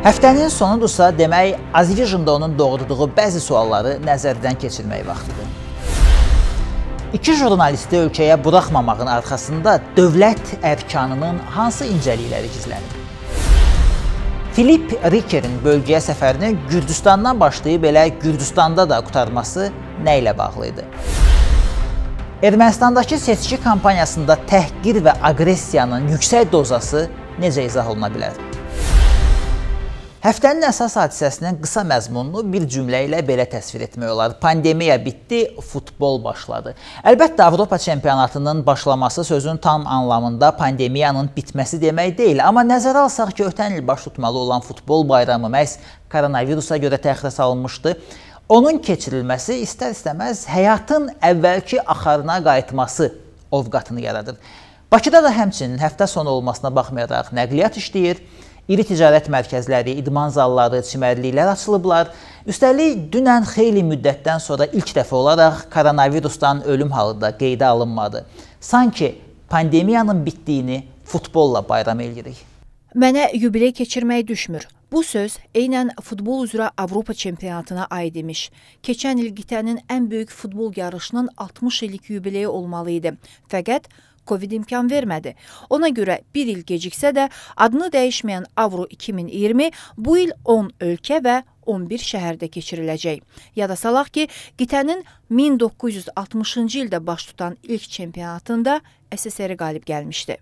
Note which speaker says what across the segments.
Speaker 1: Həftənin sonudursa, demək, Azvision-da onun doğurduğu bəzi sualları nəzərdən keçirmək vaxtıdır. İki jurnalisti ölkəyə buraxmamağın arxasında dövlət ərkanının hansı incəlikləri gizlənib? Filip Rikerin bölgəyə səfərini Gürcüstandan başlayıb elə Gürcüstanda da qutarması nə ilə bağlı idi? Ermənistandakı seçki kampaniyasında təhqir və aqressiyanın yüksək dozası necə izah oluna bilər? Həftənin əsas hadisəsindən qısa məzmunlu bir cümlə ilə belə təsvir etmək olar. Pandemiya bitdi, futbol başladı. Əlbəttə Avropa çempionatının başlaması sözün tam anlamında pandemiyanın bitməsi demək deyil, amma nəzərə alsaq ki, ötən il baş tutmalı olan futbol bayramı məhz koronavirusa görə təxirə salınmışdı. Onun keçirilməsi istər-istəməz həyatın əvvəlki axarına qayıtması ovqatını yaradır. Bakıda da həmçinin həftə sonu olmasına baxmayaraq nəqliyyat işləyir. İri ticarət mərkəzləri, idman zalları, çimərliklər açılıblar. Üstəlik, dünən xeyli müddətdən sonra ilk dəfə olaraq koronavirusdan ölüm halı da qeydə alınmadı. Sanki pandemiyanın bitdiyini futbolla bayram eləyirik.
Speaker 2: Mənə yubiley keçirmək düşmür. Bu söz eynən futbol üzrə Avropa çempionatına aid imiş. Keçən il qitənin ən böyük futbol yarışının 60 illik yubileyi olmalı idi. Fəqət Covid imkan vermədi. Ona görə 1 il geciksə də adını dəyişməyən Avro 2020 bu il 10 ölkə və 11 şəhərdə keçiriləcək. Yada salaq ki, qitənin 1960-cı ildə baş tutan ilk çempionatında SSR qalib gəlmişdi.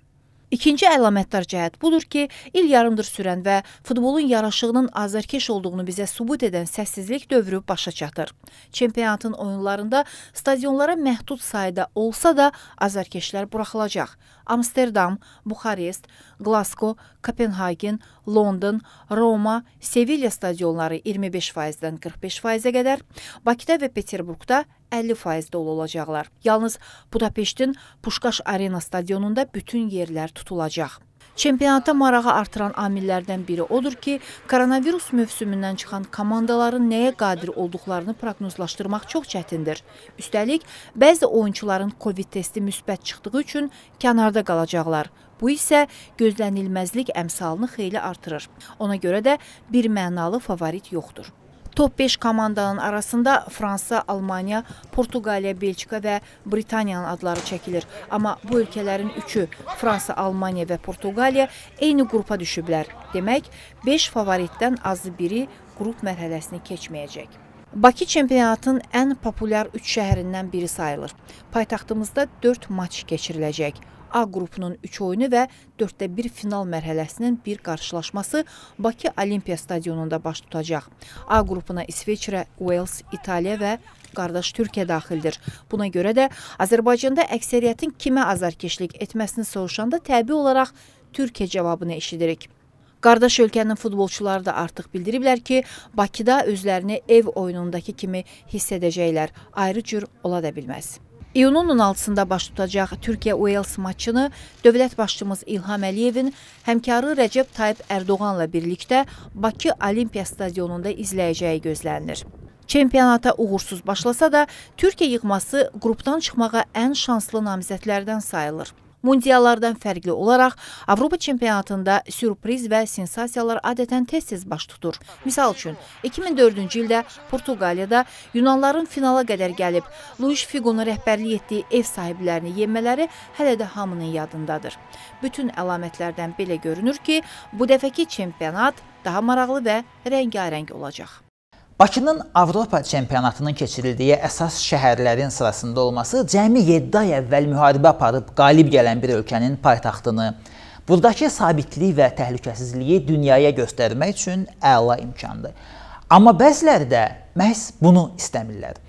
Speaker 2: İkinci əlamətdar cəhət budur ki, il yarımdır sürən və futbolun yaraşığının azərkeş olduğunu bizə sübut edən səssizlik dövrü başa çatır. Çempionatın oyunlarında stadionlara məhdud sayda olsa da azərkeşlər buraxılacaq. Amsterdam, Buxarest, Glasgow, Kopenhagen, London, Roma, Sevilla stadionları 25%-dən 45%-ə qədər, Bakıda və Peterburqda 50% dolu olacaqlar. Yalnız Budapeştin Puşkaş Arena stadionunda bütün yerlər tutulacaq. Çempionata marağı artıran amillərdən biri odur ki, koronavirus mövsümündən çıxan komandaların nəyə qadir olduqlarını proqnozlaşdırmaq çox çətindir. Üstəlik, bəzi oyunçuların COVID testi müsbət çıxdığı üçün kənarda qalacaqlar. Bu isə gözlənilməzlik əmsalını xeyli artırır. Ona görə də bir mənalı favorit yoxdur. Top 5 komandanın arasında Fransa, Almaniya, Portuqaliya, Belçika və Britaniyanın adları çəkilir. Amma bu ölkələrin üçü Fransa, Almaniya və Portuqaliya eyni qrupa düşüblər. Demək, 5 favoritdən azı biri qrup mərhələsini keçməyəcək. Bakı çempionatın ən populyar 3 şəhərindən biri sayılır. Paytaxtımızda 4 maç keçiriləcək. A qrupunun 3 oyunu və 4-də 1 final mərhələsinin bir qarşılaşması Bakı Olimpiya stadionunda baş tutacaq. A qrupuna İsveçrə, Wales, İtaliya və qardaş Türkiyə daxildir. Buna görə də Azərbaycanda əksəriyyətin kimə azarkeşlik etməsini soruşanda təbii olaraq Türkiyə cavabını eşidirik. Qardaş ölkənin futbolçuları da artıq bildiriblər ki, Bakıda özlərini ev oyunundakı kimi hiss edəcəklər. Ayrı cür ola da bilməz. İyunun 16-da baş tutacaq Türkiyə-Uels maçını dövlət başçımız İlham Əliyevin həmkarı Rəcəb Tayyib Ərdoğanla birlikdə Bakı Olimpiya stadionunda izləyəcəyi gözlənilir. Çempionata uğursuz başlasa da, Türkiyə yığması qrupdan çıxmağa ən şanslı namizədlərdən sayılır. Mundiallardan fərqli olaraq Avropa çempionatında sürpriz və sensasiyalar adətən tez-tez baş tutur. Misal üçün, 2004-cü ildə Portuqaliyada Yunanların finala qədər gəlib, Luis Figonun rəhbərlik etdiyi ev sahiblərini yemələri hələ də hamının yadındadır. Bütün əlamətlərdən belə görünür ki, bu dəfəki çempionat daha maraqlı və rəngarəng olacaq.
Speaker 1: Bakının Avropa çempionatının keçirildiyi əsas şəhərlərin sırasında olması cəmi 7 ay əvvəl müharibə aparıb qalib gələn bir ölkənin paytaxtını, buradakı sabitlik və təhlükəsizliyi dünyaya göstərmək üçün əla imkandır. Amma bəziləri də məhz bunu istəmirlər.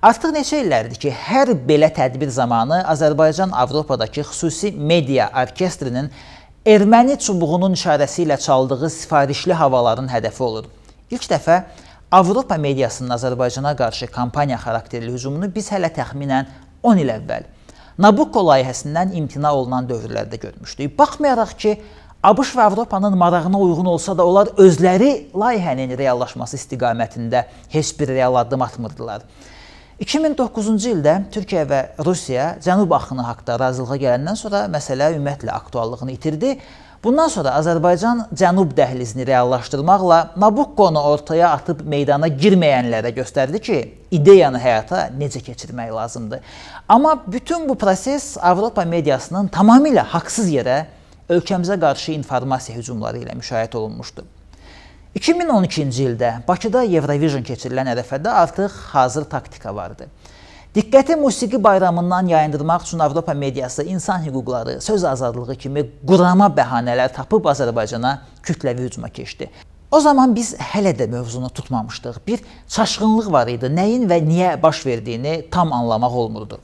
Speaker 1: Artıq neçə illərdir ki, hər belə tədbir zamanı Azərbaycan Avropadakı xüsusi media orkestrinin erməni çubuğunun işarəsi ilə çaldığı sifarişli havaların hədəfi olur. İlk dəfə Avropa mediasının Azərbaycana qarşı kampaniya xarakterli hücumunu biz hələ təxminən 10 il əvvəl Nabucco layihəsindən imtina olunan dövrlərdə görmüşdük. Baxmayaraq ki, ABŞ və Avropanın marağına uyğun olsa da onlar özləri layihənin reallaşması istiqamətində heç bir real addım atmırdılar. 2009-cu ildə Türkiyə və Rusiya Cənub axını haqqında razılığa gələndən sonra məsələ ümumiyyətlə aktuallığını itirdi və Bundan sonra Azərbaycan Cənub dəhlizini reallaşdırmaqla Nabukkonu ortaya atıb meydana girməyənlərə göstərdi ki, ideyanı həyata necə keçirmək lazımdır. Amma bütün bu proses Avropa mediasının tamamilə haqsız yerə ölkəmizə qarşı informasiya hücumları ilə müşahidə olunmuşdu. 2012-ci ildə Bakıda Eurovision keçirilən ərəfədə artıq hazır taktika vardı. Diqqəti musiqi bayramından yayındırmaq üçün Avropa mediası insan hüquqları, söz azadlığı kimi qurama bəhanələr tapıb Azərbaycana kütləvi hücuma keçdi. O zaman biz hələ də mövzunu tutmamışdıq. Bir çaşqınlıq var idi. Nəyin və niyə baş verdiyini tam anlamaq olmurdu.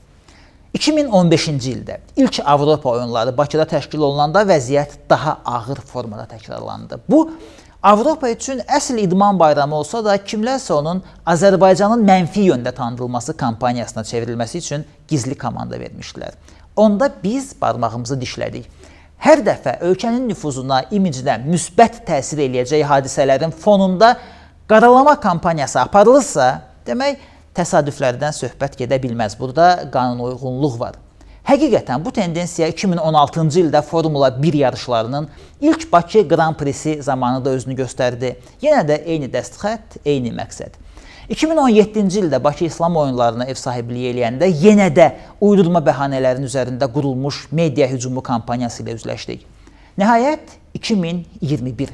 Speaker 1: 2015-ci ildə ilk Avropa oyunları Bakıda təşkil olunanda vəziyyət daha ağır formada təkrarlandı. Bu Avropa üçün əsl idman bayramı olsa da kimlərsə onun Azərbaycanın mənfi yöndə tanıdılması kampaniyasına çevrilməsi üçün gizli komanda vermişdilər. Onda biz barmağımızı dişlədik. Hər dəfə ölkənin nüfuzuna, imicinə müsbət təsir eləyəcək hadisələrin fonunda qaralama kampaniyası aparılırsa, demək təsadüflərdən söhbət gedə bilməz. Burada qanunauyğunluq var. Həqiqətən bu tendensiya 2016-cı ildə Formula 1 yarışlarının ilk Bakı Qran Prisi zamanı da özünü göstərdi. Yenə də eyni dəstxət, eyni məqsəd. 2017-ci ildə Bakı İslam oyunlarına ev sahibliyi eləyəndə yenə də uydurma bəhanələrin üzərində qurulmuş media hücumu kampaniyası ilə üzləşdik. Nəhayət 2021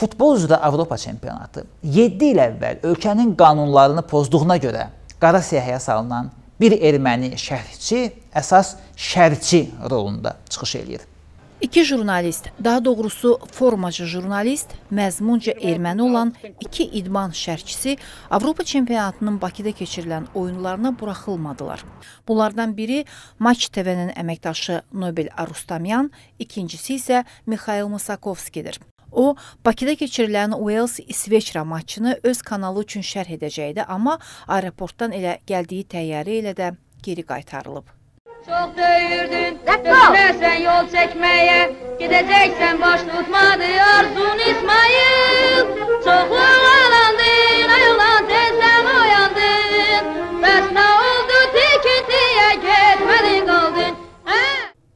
Speaker 1: Futbol üzrə Avropa çempionatı 7 il əvvəl ölkənin qanunlarını pozduğuna görə qara siyahıya salınan bir erməni şərhçi əsas şərçi rolunda çıxış eləyir.
Speaker 2: İki jurnalist, daha doğrusu formacı jurnalist, məzmunca erməni olan iki idman şərkçisi Avropa çempionatının Bakıda keçirilən oyunlarına buraxılmadılar. Bunlardan biri Maç TV-nin əməkdaşı Nobel Arustamyan, ikincisi isə Mikhail Musakovskidir. O, Bakıda keçirilən Wales-İsveçrə maçını öz kanalı üçün şərh edəcəkdi, amma aeroportdan elə gəldiyi təyyarə ilə də geri qaytarılıb.
Speaker 1: Çox döyürdün, döyməsən yol çəkməyə, gedəcəksən baş tutmadı
Speaker 2: arzun İsmail. Çoxlar alandın, ayılan tezdən oyandın, bəs nə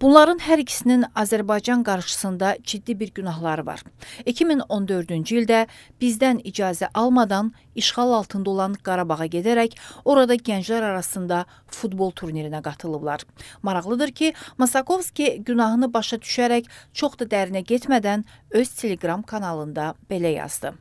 Speaker 2: Bunların hər ikisinin Azərbaycan qarşısında ciddi bir günahları var. 2014-cü ildə bizdən icazə almadan işğal altında olan Qarabağa gedərək orada gənclər arasında futbol turnirinə qatılıblar. Maraqlıdır ki, Masakovski günahını başa düşərək çox da dərinə getmədən öz Telegram kanalında belə yazdı.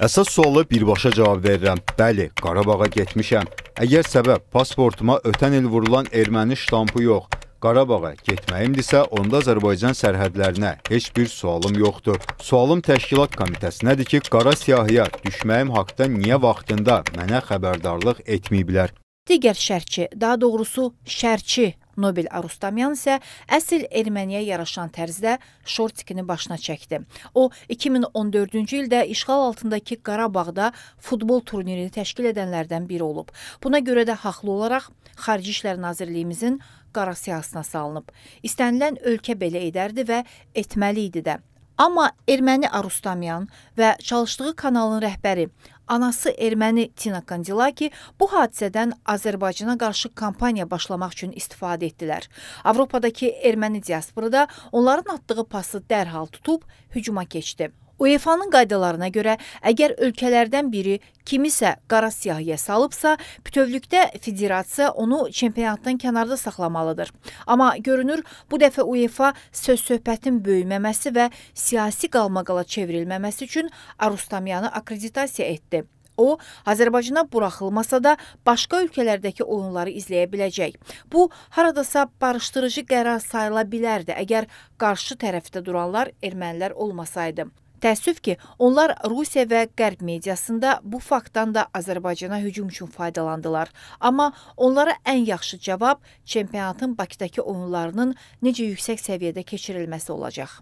Speaker 1: Əsas suala birbaşa cavab verirəm. Bəli, Qarabağa getmişəm. Əgər səbəb pasportuma ötən il vurulan erməni ştampı yox, Qarabağa getməyimdirsə, onda Azərbaycan sərhədlərinə heç bir sualım yoxdur. Sualım təşkilat komitəsinədir ki, qara siyahıya düşməyim haqda niyə vaxtında mənə xəbərdarlıq
Speaker 2: etməyiblər? Digər şərçi, daha doğrusu şərçi Nobel Arustamyan isə əsl erməniyə yaraşan tərzdə şortikini başına çəkdi. O 2014-cü ildə işğal altındakı Qarabağda futbol turnirini təşkil edənlərdən biri olub. Buna görə də haqlı olaraq Xarici İşlər Nazirliyimizin qara siyahısına salınıb. İstənilən ölkə belə edərdi və etməli idi də. Amma erməni Arustamyan və çalışdığı kanalın rəhbəri anası erməni Tina Kandilaki bu hadisədən Azərbaycana qarşı kampaniya başlamaq üçün istifadə etdilər. Avropadakı erməni diasporada onların atdığı pası dərhal tutub hücuma keçdi. UEFA-nın qaydalarına görə əgər ölkələrdən biri kimisə qara siyahıya salıbsa, bütövlükdə federasiya onu çempionatdan kənarda saxlamalıdır. Amma görünür, bu dəfə UEFA söz-söhbətin böyüməməsi və siyasi qalmaqala çevrilməməsi üçün Arustamyanı akreditasiya etdi. O, Azərbaycana buraxılmasa da başqa ölkələrdəki oyunları izləyə biləcək. Bu, haradasa barışdırıcı qərar sayıla bilərdi əgər qarşı tərəfdə duranlar ermənilər olmasaydı. Təəssüf ki, onlar Rusiya və Qərb mediasında bu faktdan da Azərbaycana hücum üçün faydalandılar. Amma onlara ən yaxşı cavab çempionatın Bakıdakı oyunlarının necə yüksək səviyyədə keçirilməsi olacaq.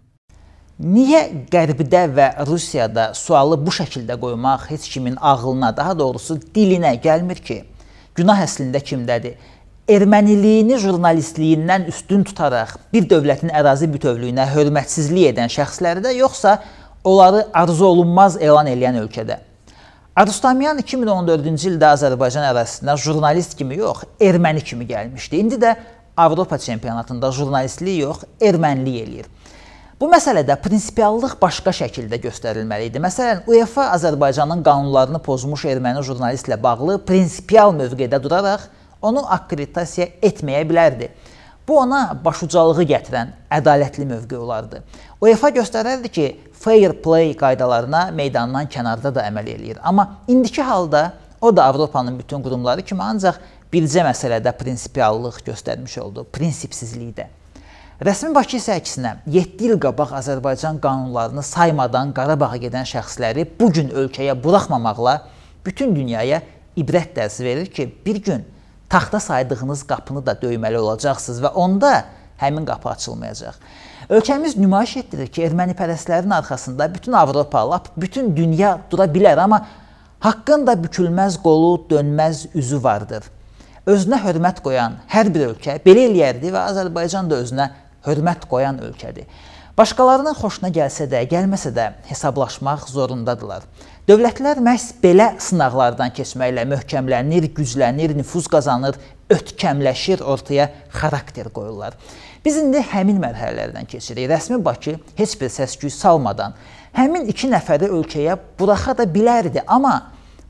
Speaker 1: Niyə Qərbdə və Rusiyada sualı bu şəkildə qoymaq heç kimin ağlına, daha doğrusu dilinə gəlmir ki? Günah əslində kimdədir? Erməniliyini jurnalistliyindən üstün tutaraq bir dövlətin ərazi bütövlüyünə hörmətsizlik edən şəxslərdə yoxsa onları arzu olunmaz elan eləyən ölkədə. Arustamyan 2014-cü ildə Azərbaycan ərazisində jurnalist kimi yox, erməni kimi gəlmişdi. İndi də Avropa çempionatında jurnalistlik yox, ermənilik eləyir. Bu məsələdə prinsipiallıq başqa şəkildə göstərilməli idi. Məsələn, UEFA Azərbaycanın qanunlarını pozmuş erməni jurnalistlə bağlı prinsipial mövqedə duraraq onu akkreditasiya etməyə bilərdi. Bu ona başucalığı gətirən ədalətli mövqe olardı. UEFA göstərirdi ki, fair play qaydalarına meydandan kənarda da əməl eləyir. Amma indiki halda o da Avropanın bütün qurumları kimi ancaq bircə məsələdə prinsipiallıq göstərmiş oldu, prinsipsizlikdə. Rəsmi Bakı isə əksinə 7 il qabaq Azərbaycan qanunlarını saymadan Qarabağa gedən şəxsləri bu gün ölkəyə buraxmamaqla bütün dünyaya ibrət dərsi verir ki, bir gün taxta saydığınız qapını da döyməli olacaqsınız və onda həmin qapı açılmayacaq. Ölkəmiz nümayiş etdirir ki, ermənipərəslərin arxasında bütün Avropa, lap bütün dünya dura bilər, amma haqqın da bükülməz qolu, dönməz üzü vardır. Özünə hörmət qoyan hər bir ölkə belə eləyərdi və Azərbaycan da özünə hörmət qoyan ölkədir. Başqalarının xoşuna gəlsə də, gəlməsə də hesablaşmaq zorundadılar. Dövlətlər məhz belə sınaqlardan keçməklə möhkəmlənir, güclənir, nüfuz qazanır, ötkəmləşir, ortaya xarakter qoyurlar. Biz indi həmin mərhələlərdən keçirik. Rəsmi Bakı heç bir səs-küy salmadan həmin iki nəfəri ölkəyə buraxa da bilərdi, amma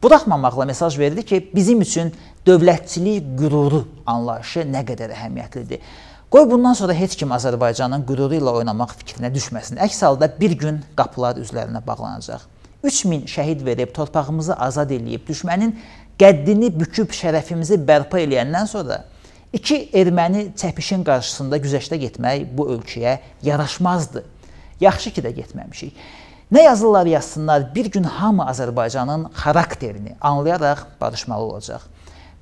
Speaker 1: buraxmamaqla mesaj verdi ki, bizim üçün dövlətçilik qüruru anlayışı nə qədər əhəmiyyətlidir. Qoy bundan sonra heç kim Azərbaycanın qüruru ilə oynamaq fikrinə düşməsin. Əks halda bir gün qapılar üzlərinə bağlanacaq. 3000 şəhid verib torpağımızı azad eləyib düşmənin qəddini büküb şərəfimizi bərpa eləyəndən sonra İki erməni çəpişin qarşısında güzəştə getmək bu ölkəyə yaraşmazdı. Yaxşı ki də getməmişik. Nə yazırlar yazsınlar, bir gün hamı Azərbaycanın xarakterini anlayaraq barışmalı olacaq.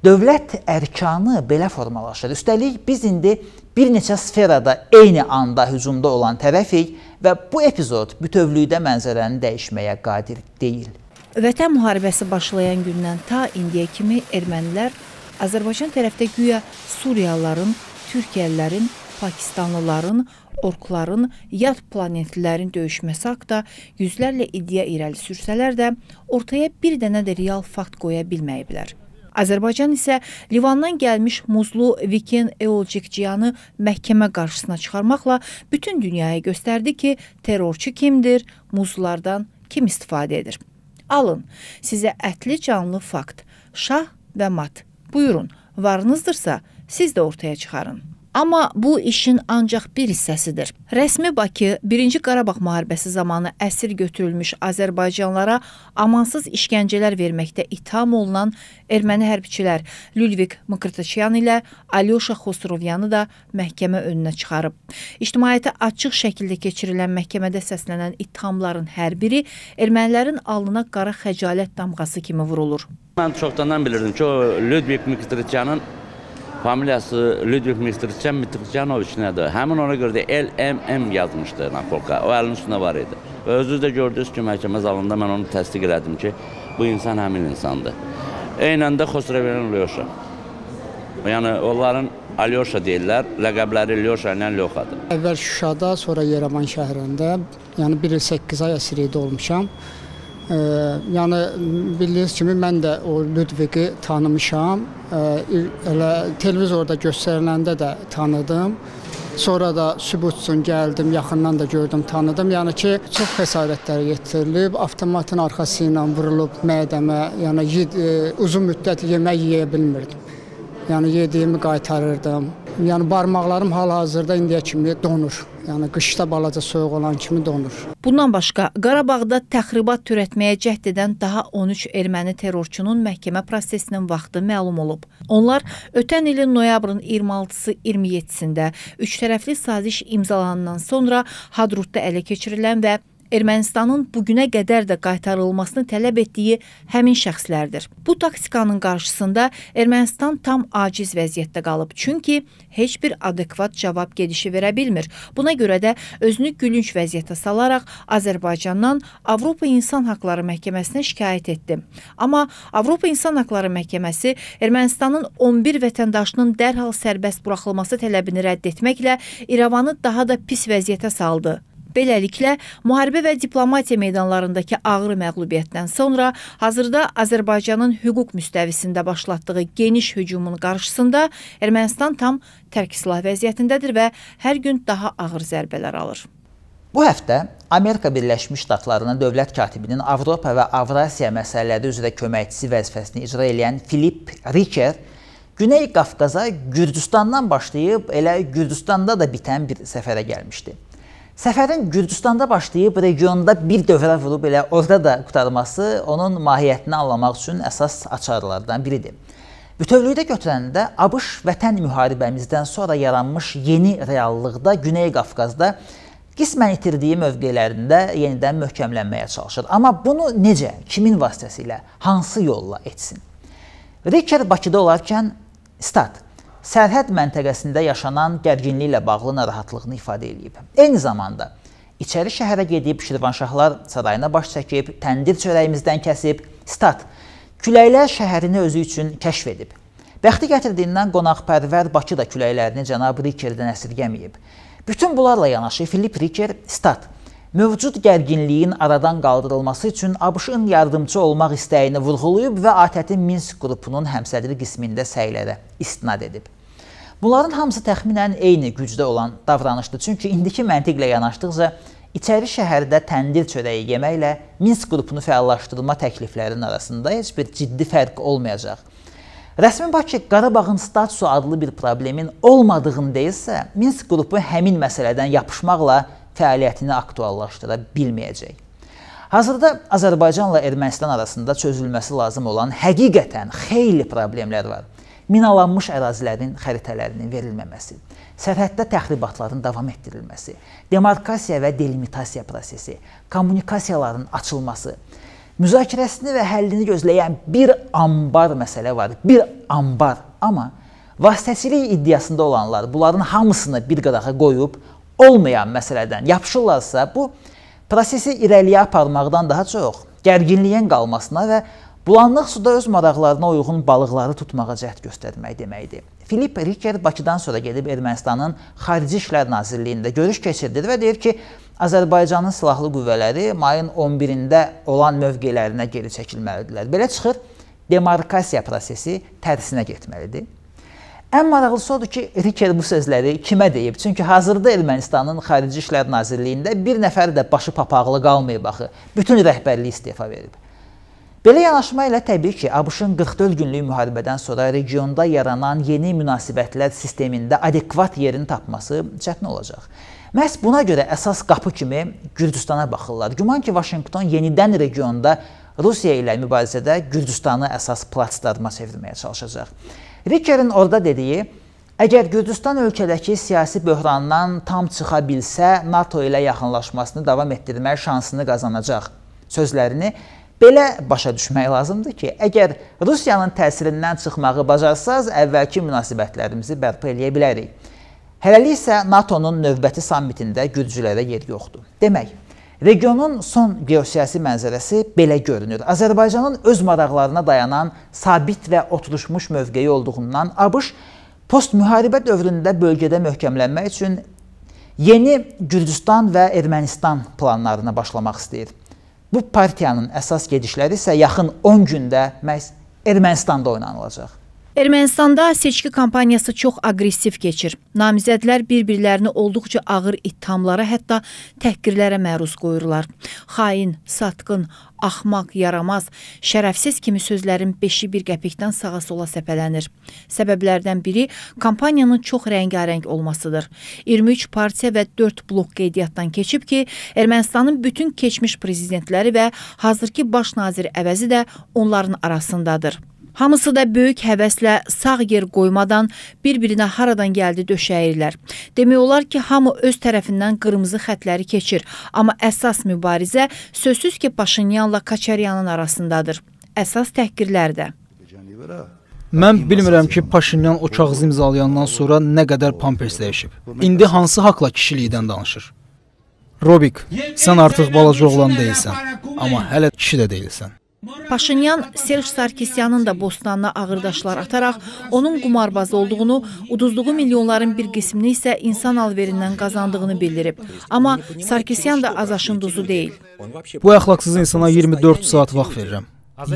Speaker 1: Dövlət ərkanı belə formalaşır. Üstəlik biz indi bir neçə sferada eyni anda hücumda olan tərəfik və bu epizod bütövlükdə mənzərəni dəyişməyə qadir deyil.
Speaker 2: Vətən müharibəsi başlayan gündən ta indiyə kimi ermənilər Azərbaycan tərəfdə güya Suriyalıların, Türkiyəlilərin, Pakistanlıların, orkların, yad planetlilərin döyüşməsi haqda yüzlərlə iddia irəli sürsələr də ortaya bir dənə də real fakt qoya bilməyiblər. Azərbaycan isə Livandan gəlmiş muzlu Viken Eolcikciyanı məhkəmə qarşısına çıxarmaqla bütün dünyaya göstərdi ki, terrorçu kimdir, muzlardan kim istifadə edir. Alın, sizə ətli canlı fakt, şah və mat Buyurun, varınızdırsa, siz də ortaya çıxarın. Amma bu işin ancaq bir hissəsidir. Rəsmi Bakı 1-ci Qarabağ müharibəsi zamanı əsir götürülmüş azərbaycanlılara amansız işgəncələr verməkdə ittiham olunan erməni hərbiçilər Lülvik Mkrtçyan ilə Alyosha Xosrovyanı da məhkəmə önünə çıxarıb. İctimaiyyətə açıq şəkildə keçirilən məhkəmədə səslənən ittihamların hər biri ermənilərin alnına qara xəcalət damğası kimi vurulur. Mən çoxdandan bilirdim ki, o Ludvik Mkrtçyanın familiyası Ludvig Mitrikyan Mitrikyanovicnədir. Həmin ona görə də LMM yazmışdı nakolka. O əlin üstündə var idi. Və özünüz də gördünüz ki, məhkəmə zalında mən onu təsdiq elədim ki, bu insan həmin insandır. Eynən də Xosrevyan Lyosha. Yəni onların Alyosha deyirlər, ləqəbləri Lyosha ilə Lyoxadır.
Speaker 1: Əvvəl Şuşada, sonra Yerevan şəhərində, yəni 1-8 ay əsir idi olmuşam. Ə, yəni bildiyiniz kimi mən də o Ludvigi tanımışam. Ə, elə televizorda göstəriləndə də tanıdım. Sonra da sübut üçün gəldim, yaxından da gördüm, tanıdım. Yəni ki, çox xəsarətlər yetirilib, avtomatın arxası ilə vurulub mədəmə, yəni yed, ə, e, uzun müddət yemək yeyə bilmirdim. Yəni yediyimi qaytarırdım. Yəni barmaqlarım hal-hazırda indiyə kimi donur. Yəni qışda balaca soyuq olan kimi donur.
Speaker 2: Bundan başqa Qarabağda təxribat törətməyə cəhd edən daha 13 erməni terrorçunun məhkəmə prosesinin vaxtı məlum olub. Onlar ötən ilin noyabrın 26-sı 27-sində üç tərəfli saziş imzalanandan sonra Hadrutda ələ keçirilən və Ermənistanın bu günə qədər də qaytarılmasını tələb etdiyi həmin şəxslərdir. Bu taktikanın qarşısında Ermənistan tam aciz vəziyyətdə qalıb, çünki heç bir adekvat cavab gedişi verə bilmir. Buna görə də özünü gülünc vəziyyətə salaraq Azərbaycandan Avropa İnsan Haqları Məhkəməsinə şikayət etdi. Amma Avropa İnsan Haqları Məhkəməsi Ermənistanın 11 vətəndaşının dərhal sərbəst buraxılması tələbini rədd etməklə İrəvanı daha da pis vəziyyətə saldı. Beləliklə, müharibə və diplomatiya meydanlarındakı ağır məğlubiyyətdən sonra hazırda Azərbaycanın hüquq müstəvisində başlatdığı geniş hücumun qarşısında Ermənistan tam tərk silah vəziyyətindədir və hər gün daha ağır zərbələr alır.
Speaker 1: Bu həftə Amerika Birləşmiş Ştatlarının dövlət katibinin Avropa və Avrasiya məsələləri üzrə köməkçisi vəzifəsini icra edən Filip Riker Güney Qafqaza Gürcüstandan başlayıb elə Gürcüstanda da bitən bir səfərə gəlmişdi. Səfərin Gürcüstanda başlayıb regionda bir dövrə vurub elə orada da qutarması onun mahiyyətini anlamaq üçün əsas açarlardan biridir. Bütövlükdə götürəndə ABŞ vətən müharibəmizdən sonra yaranmış yeni reallıqda Güney Qafqazda qismən itirdiyi mövqelərində yenidən möhkəmlənməyə çalışır. Amma bunu necə, kimin vasitəsilə, hansı yolla etsin? Riker Bakıda olarkən Stat sərhəd məntəqəsində yaşanan gərginliklə bağlı narahatlığını ifadə edib. Eyni zamanda İçəri şəhərə gedib Şirvanşahlar sarayına baş çəkib, təndir çörəyimizdən kəsib, stat. Küləklər şəhərini özü üçün kəşf edib. Bəxti gətirdiyindən qonaqpərvər Bakı da küləklərini cənab Rikerdən əsirgəməyib. Bütün bunlarla yanaşı Filip Riker stat. Mövcud gərginliyin aradan qaldırılması üçün ABŞ-ın yardımçı olmaq istəyini vurğulayıb və ATƏT-in Minsk qrupunun həmsədri qismində səylərə istinad edib. Bunların hamısı təxminən eyni gücdə olan davranışdır. Çünki indiki məntiqlə yanaşdıqca İçəri şəhərdə təndir çörəyi yeməklə Minsk qrupunu fəallaşdırma təkliflərinin arasında heç bir ciddi fərq olmayacaq. Rəsmi Bakı Qarabağın statusu adlı bir problemin olmadığını deyirsə, Minsk qrupu həmin məsələdən yapışmaqla fəaliyyətini aktuallaşdıra bilməyəcək. Hazırda Azərbaycanla Ermənistan arasında çözülməsi lazım olan həqiqətən xeyli problemlər var minalanmış ərazilərin xəritələrinin verilməməsi, sərhəddə təxribatların davam etdirilməsi, demarkasiya və delimitasiya prosesi, kommunikasiyaların açılması, müzakirəsini və həllini gözləyən bir anbar məsələ var, bir anbar. Amma vasitəçilik iddiasında olanlar bunların hamısını bir qadağa qoyub olmayan məsələdən yapışırlarsa, bu prosesi irəliyə aparmaqdan daha çox gərginliyin qalmasına və Bulanlıq suda öz maraqlarına uyğun balıqları tutmağa cəhd göstərmək deməkdir. Filip Riker Bakıdan sonra gedib Ermənistanın Xarici İşlər Nazirliyində görüş keçirdir və deyir ki, Azərbaycanın silahlı qüvvələri mayın 11-də olan mövqelərinə geri çəkilməlidirlər. Belə çıxır, demarkasiya prosesi tərsinə getməlidir. Ən maraqlısı odur ki, Riker bu sözləri kimə deyib? Çünki hazırda Ermənistanın Xarici İşlər Nazirliyində bir nəfər də başı papaqlı qalmayıb axı. Bütün rəhbərlik istefa verib. Belə yanaşma ilə təbii ki, ABŞ-ın 44 günlük müharibədən sonra regionda yaranan yeni münasibətlər sistemində adekvat yerini tapması çətin olacaq. Məhz buna görə əsas qapı kimi Gürcüstana baxırlar. Güman ki, Vaşinqton yenidən regionda Rusiya ilə mübarizədə Gürcüstanı əsas platforma çevirməyə çalışacaq. Rikerin orada dediyi, Əgər Gürcüstan ölkədəki siyasi böhrandan tam çıxa bilsə, NATO ilə yaxınlaşmasını davam etdirmək şansını qazanacaq sözlərini Belə başa düşmək lazımdır ki, əgər Rusiyanın təsirindən çıxmağı bacarsaz, əvvəlki münasibətlərimizi bərpa eləyə bilərik. Hələlik isə NATO-nun növbəti sammitində gürcülərə yer yoxdur. Demək, regionun son geosiyasi mənzərəsi belə görünür. Azərbaycanın öz maraqlarına dayanan sabit və oturuşmuş mövqeyi olduğundan ABŞ postmüharibə dövründə bölgədə möhkəmlənmək üçün yeni Gürcüstan və Ermənistan planlarına başlamaq istəyir. Bu partiyanın əsas gedişləri isə yaxın 10 gündə məhz Ermənistanda oynanılacaq.
Speaker 2: Ermənistanda seçki kampaniyası çox aqressiv keçir. Namizədlər bir-birlərini olduqca ağır ittihamlara, hətta təhqirlərə məruz qoyurlar. Xain, satqın, axmaq, yaramaz, şərəfsiz kimi sözlərin beşi bir qəpikdən sağa sola səpələnir. Səbəblərdən biri kampaniyanın çox rəngarəng olmasıdır. 23 partiya və 4 blok qeydiyyatdan keçib ki, Ermənistanın bütün keçmiş prezidentləri və hazırki baş nazir əvəzi də onların arasındadır. Hamısı da böyük həvəslə sağ yer qoymadan bir-birinə haradan gəldi döşəyirlər. Demək olar ki, hamı öz tərəfindən qırmızı xətləri keçir, amma əsas mübarizə sözsüz ki, Paşinyanla Kaçaryanın arasındadır. Əsas təhqirlərdə.
Speaker 1: Mən bilmirəm ki, Paşinyan o kağızı imzalayandan sonra nə qədər pampers dəyişib. İndi hansı haqla kişilikdən danışır? Robik, sən artıq balaca oğlan deyilsən, amma hələ kişi də deyilsən.
Speaker 2: Paşinyan Serj Sarkisyanın da Bostanına ağırdaşlar ataraq onun qumarbaz olduğunu, uduzduğu milyonların bir qismini isə insan alverindən qazandığını bildirib. Amma Sarkisyan da az aşın duzu deyil. Bu
Speaker 1: əxlaqsız insana 24 saat vaxt verirəm.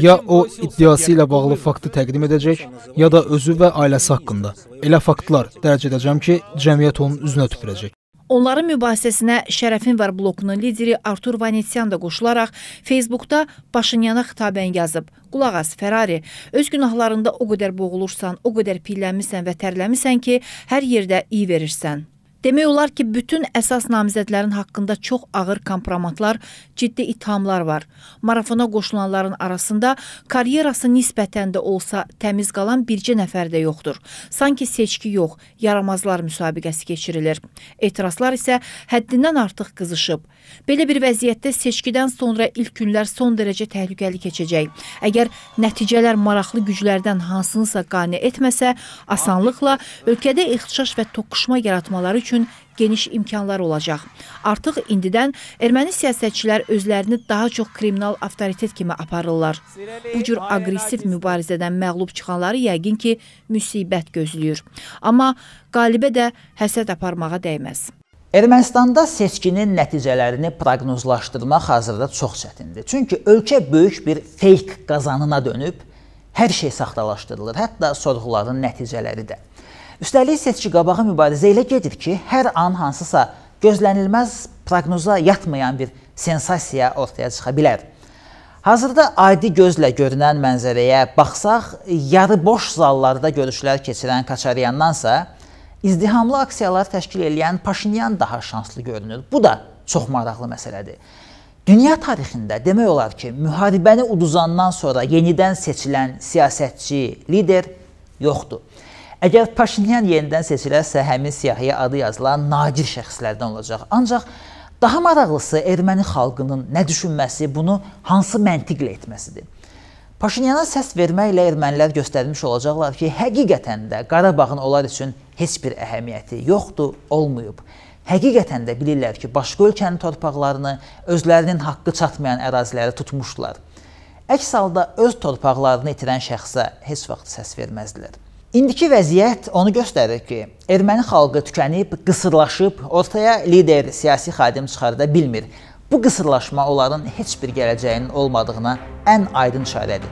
Speaker 1: Ya o iddiası ilə bağlı faktı təqdim edəcək, ya da özü və ailəsi haqqında. Elə faktlar dərc edəcəm ki, cəmiyyət onun üzünə tüpürəcək.
Speaker 2: Onların mübahisəsinə Şərəfin var blokunun lideri Artur Vanetsyan da qoşularaq Facebookda Paşinyana xitabən yazıb. Qulaq as Ferrari, öz günahlarında o qədər boğulursan, o qədər pillənmisən və tərləmisən ki, hər yerdə iyi verirsən. Demək olar ki, bütün əsas namizədlərin haqqında çox ağır kompromatlar, ciddi ithamlar var. Marafona qoşulanların arasında karyerası nisbətən də olsa təmiz qalan bircə nəfər də yoxdur. Sanki seçki yox, yaramazlar müsabiqəsi keçirilir. Etirazlar isə həddindən artıq qızışıb. Belə bir vəziyyətdə seçkidən sonra ilk günlər son dərəcə təhlükəli keçəcək. Əgər nəticələr maraqlı güclərdən hansınısa qane etməsə, asanlıqla ölkədə ixtişaş və toqquşma yaratmaları üçün üçün geniş imkanlar olacaq. Artıq indidən erməni siyasətçilər özlərini daha çox kriminal avtoritet kimi aparırlar. Bu cür aqressiv mübarizədən məğlub çıxanları yəqin ki, müsibət gözləyir. Amma qalibə də həsəd aparmağa dəyməz.
Speaker 1: Ermənistanda seçkinin nəticələrini proqnozlaşdırmaq hazırda çox çətindir. Çünki ölkə böyük bir feyk qazanına dönüb, hər şey saxtalaşdırılır, hətta sorğuların nəticələri də. Üstəlik seçki qabağı mübarizə elə gedir ki, hər an hansısa gözlənilməz proqnoza yatmayan bir sensasiya ortaya çıxa bilər. Hazırda adi gözlə görünən mənzərəyə baxsaq, yarı boş zallarda görüşlər keçirən Kaçaryandansa, izdihamlı aksiyalar təşkil edən Paşinyan daha şanslı görünür. Bu da çox maraqlı məsələdir. Dünya tarixində demək olar ki, müharibəni uduzandan sonra yenidən seçilən siyasətçi, lider yoxdur. Əgər Paşinyan yenidən seçilərsə, həmin siyahıya adı yazılan nadir şəxslərdən olacaq. Ancaq daha maraqlısı erməni xalqının nə düşünməsi, bunu hansı məntiqlə etməsidir. Paşinyana səs verməklə ermənilər göstərmiş olacaqlar ki, həqiqətən də Qarabağın onlar üçün heç bir əhəmiyyəti yoxdur, olmayıb. Həqiqətən də bilirlər ki, başqa ölkənin torpaqlarını özlərinin haqqı çatmayan əraziləri tutmuşdular. Əks halda öz torpaqlarını itirən şəxsə heç vaxt səs verməzdilər. İndiki vəziyyət onu göstərir ki, erməni xalqı tükənib, qısırlaşıb, ortaya lider, siyasi xadim çıxarda bilmir. Bu qısırlaşma onların heç bir gələcəyinin olmadığına ən aydın işarədir.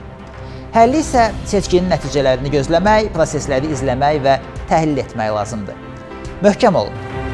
Speaker 1: Həlli isə seçkinin nəticələrini gözləmək, prosesləri izləmək və təhlil etmək lazımdır. Möhkəm olun.